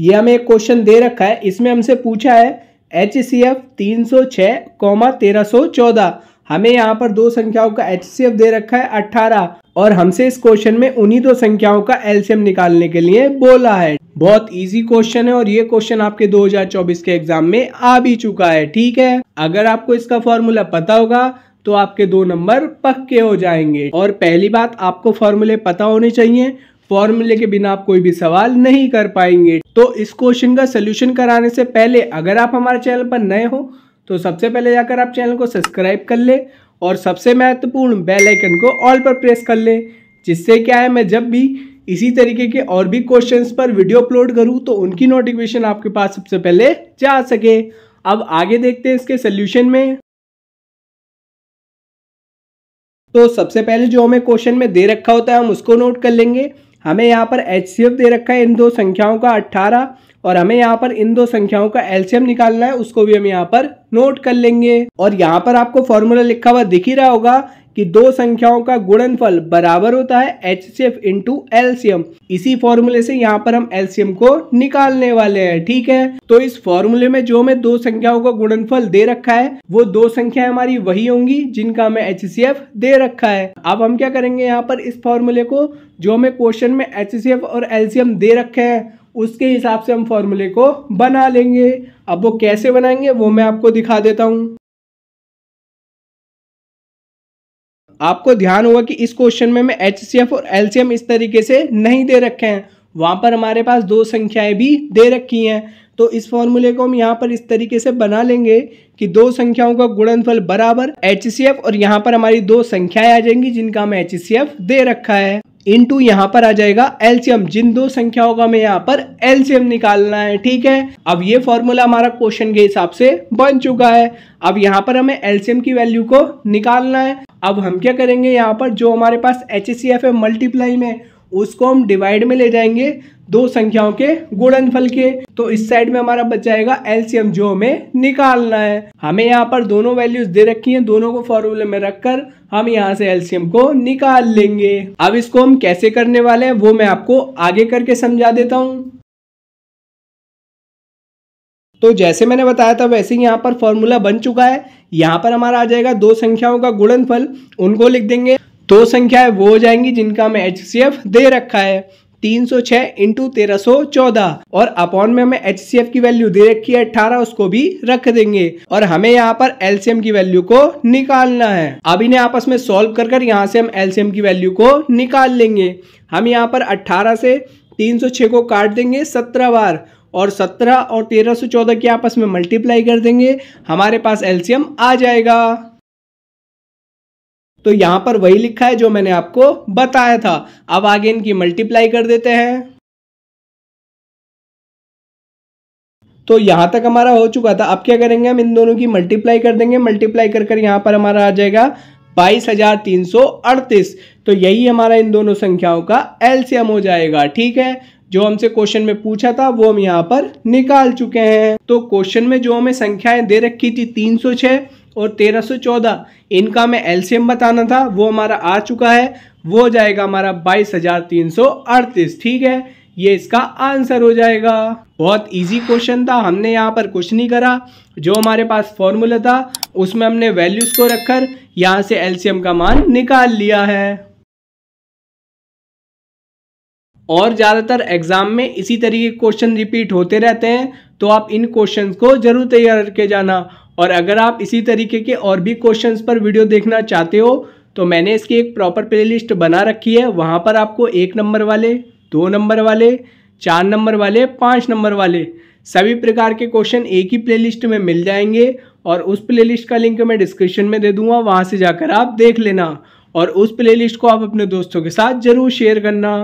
ये हमें एक क्वेश्चन दे रखा है इसमें हमसे पूछा है एच सी एफ तीन सौ छः कौमा तेरह सौ चौदह हमें यहाँ पर दो संख्याओं का एच सी एफ दे रखा है अट्ठारह और हमसे इस क्वेश्चन में उन्हीं दो संख्याओं का एलसीएम निकालने के लिए बोला है बहुत इजी क्वेश्चन है और ये क्वेश्चन आपके 2024 के एग्जाम में आ भी चुका है ठीक है अगर आपको इसका फॉर्मूला पता होगा तो आपके दो नंबर पक्के हो जाएंगे और पहली बात आपको फॉर्मूले पता होने चाहिए फॉर्मूले के बिना आप कोई भी सवाल नहीं कर पाएंगे तो इस क्वेश्चन का सोल्यूशन कराने से पहले अगर आप हमारे चैनल पर नए हो तो सबसे पहले जाकर आप चैनल को सब्सक्राइब कर ले और सबसे महत्वपूर्ण बेल आइकन को ऑल पर प्रेस कर ले जिससे क्या है मैं जब भी इसी तरीके के और भी क्वेश्चंस पर वीडियो अपलोड करूं तो उनकी नोटिफिकेशन आपके पास सबसे पहले जा सके अब आगे देखते हैं इसके सोल्यूशन में तो सबसे पहले जो हमें क्वेश्चन में दे रखा होता है हम उसको नोट कर लेंगे हमें यहाँ पर एच दे रखा है इन दो संख्याओं का अट्ठारह और हमें यहाँ पर इन दो संख्याओं का एलसीएम निकालना है उसको भी हम यहाँ पर नोट कर लेंगे और यहाँ पर आपको फॉर्मूला लिखा हुआ दिख ही रहा होगा कि दो संख्याओं का गुणनफल बराबर होता है H C F into LCM इसी फॉर्मूले से यहाँ पर हम एल्सियम को निकालने वाले हैं ठीक है तो इस फॉर्मूले में जो हमें दो संख्याओं का गुणनफल दे रखा है वो दो संख्याएं हमारी वही होंगी जिनका हमें एच सी एफ दे रखा है अब हम क्या करेंगे यहाँ पर इस फॉर्मूले को जो हमें क्वेश्चन में एच सी एफ और एल्सियम दे रखे हैं उसके हिसाब से हम फॉर्मूले को बना लेंगे अब वो कैसे बनाएंगे वो मैं आपको दिखा देता हूँ आपको ध्यान होगा कि इस क्वेश्चन में मैं एच और एल इस तरीके से नहीं दे रखे हैं वहाँ पर हमारे पास दो संख्याएं भी दे रखी हैं तो इस फॉर्मूले को हम यहाँ पर इस तरीके से बना लेंगे कि दो संख्याओं का गुणनफल बराबर एच और यहाँ पर हमारी दो संख्याएं आ जाएंगी जिनका हमें एच दे रखा है इनटू यहां पर आ जाएगा एलसीएम जिन दो संख्याओं का हमें यहां पर एलसीएम निकालना है ठीक है अब ये फॉर्मूला हमारा क्वेश्चन के हिसाब से बन चुका है अब यहाँ पर हमें एलसीएम की वैल्यू को निकालना है अब हम क्या करेंगे यहां पर जो हमारे पास एच एस एफ है मल्टीप्लाई में उसको हम डिवाइड में ले जाएंगे दो संख्याओं के गुणनफल के तो इस साइड में हमारा बच जाएगा एलसीएम जो हमें निकालना है हमें यहाँ पर दोनों वैल्यूज दे रखी हैं दोनों को फॉर्मूले में रखकर हम यहाँ से एलसीएम को निकाल लेंगे अब इसको हम कैसे करने वाले हैं वो मैं आपको आगे करके समझा देता हूँ तो जैसे मैंने बताया था वैसे ही यहाँ पर फॉर्मूला बन चुका है यहाँ पर हमारा आ जाएगा दो संख्याओं का गुणनफल उनको लिख देंगे दो संख्याएं वो हो जाएंगी जिनका हमें एच दे रखा है तीन सौ छह इंटू तेरह सौ चौदह और अपॉन में हमें एच सी एफ की वैल्यू दे रखी है अठारह उसको भी रख देंगे और हमें यहाँ पर एलसीएम की वैल्यू को निकालना है अब इन्हें आपस में सॉल्व कर कर यहाँ से हम एलसीएम की वैल्यू को निकाल लेंगे हम यहाँ पर अट्ठारह से तीन सौ छः को काट देंगे सत्रह बार और 17 और 1314 की आपस में मल्टीप्लाई कर देंगे हमारे पास एल्शियम आ जाएगा तो यहां पर वही लिखा है जो मैंने आपको बताया था अब आगे इनकी मल्टीप्लाई कर देते हैं तो यहां तक हमारा हो चुका था अब क्या करेंगे हम इन दोनों की मल्टीप्लाई कर देंगे मल्टीप्लाई कर कर यहां पर हमारा आ जाएगा बाईस हजार तीन सौ अड़तीस तो यही हमारा इन दोनों संख्याओं का एलसीएम हो जाएगा ठीक है जो हमसे क्वेश्चन में पूछा था वो हम यहाँ पर निकाल चुके हैं तो क्वेश्चन में जो हमें संख्याएं दे रखी थी तीन सौ छह और 1314 इनका मैं एलसीएम बताना था वो हमारा आ चुका है वो जाएगा हमारा बाईस हजार तीन सौ अड़तीस ठीक है ये इसका आंसर हो जाएगा बहुत इजी क्वेश्चन था हमने यहाँ पर कुछ नहीं करा जो हमारे पास फॉर्मूला था उसमें हमने वैल्यूज को रखकर यहाँ से एलसीएम का मान निकाल लिया है और ज़्यादातर एग्जाम में इसी तरीके क्वेश्चन रिपीट होते रहते हैं तो आप इन क्वेश्चन को जरूर तैयार करके जाना और अगर आप इसी तरीके के और भी क्वेश्चंस पर वीडियो देखना चाहते हो तो मैंने इसकी एक प्रॉपर प्लेलिस्ट बना रखी है वहाँ पर आपको एक नंबर वाले दो नंबर वाले चार नंबर वाले पाँच नंबर वाले सभी प्रकार के क्वेश्चन एक ही प्लेलिस्ट में मिल जाएंगे और उस प्लेलिस्ट का लिंक मैं डिस्क्रिप्शन में दे दूंगा वहाँ से जाकर आप देख लेना और उस प्लेलिस्ट को आप अपने दोस्तों के साथ ज़रूर शेयर करना